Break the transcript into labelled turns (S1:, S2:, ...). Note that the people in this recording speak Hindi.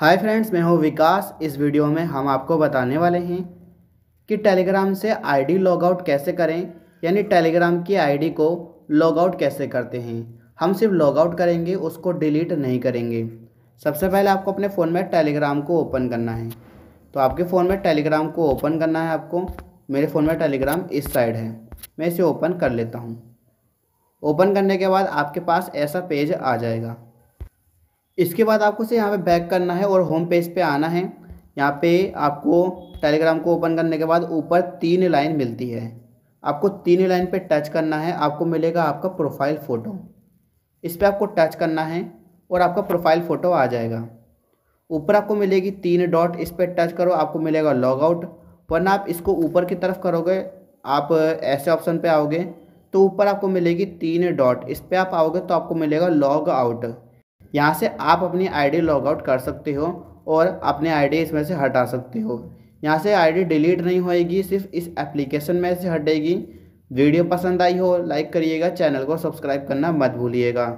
S1: हाय फ्रेंड्स मैं हूं विकास इस वीडियो में हम आपको बताने वाले हैं कि टेलीग्राम से आईडी लॉगआउट कैसे करें यानी टेलीग्राम की आईडी को लॉगआउट कैसे करते हैं हम सिर्फ लॉगआउट करेंगे उसको डिलीट नहीं करेंगे सबसे पहले आपको अपने फ़ोन में टेलीग्राम को ओपन करना है तो आपके फ़ोन में टेलीग्राम को ओपन करना है आपको मेरे फ़ोन में टेलीग्राम इस साइड है मैं इसे ओपन कर लेता हूँ ओपन करने के बाद आपके पास ऐसा पेज आ जाएगा इसके बाद आपको से यहाँ पे बैक करना है और होम पेज पे आना है यहाँ पे आपको टेलीग्राम को ओपन करने के बाद ऊपर तीन लाइन मिलती है आपको तीन लाइन पे टच करना है आपको मिलेगा आपका प्रोफाइल फ़ोटो इस पर आपको टच करना है और आपका प्रोफाइल फ़ोटो आ जाएगा ऊपर आपको मिलेगी तीन डॉट इस पर टच करो आपको मिलेगा लॉग आउट वरना आप इसको ऊपर की तरफ करोगे आप ऐसे ऑप्शन पर आओगे तो ऊपर आपको मिलेगी तीन डॉट इस पर आप आओगे तो आपको मिलेगा लॉग आउट यहाँ से आप अपनी आईडी आउट कर सकते हो और अपने आईडी इसमें से हटा सकते हो यहाँ से आईडी डिलीट नहीं होएगी सिर्फ इस एप्लीकेशन में से हटेगी वीडियो पसंद आई हो लाइक करिएगा चैनल को सब्सक्राइब करना मत भूलिएगा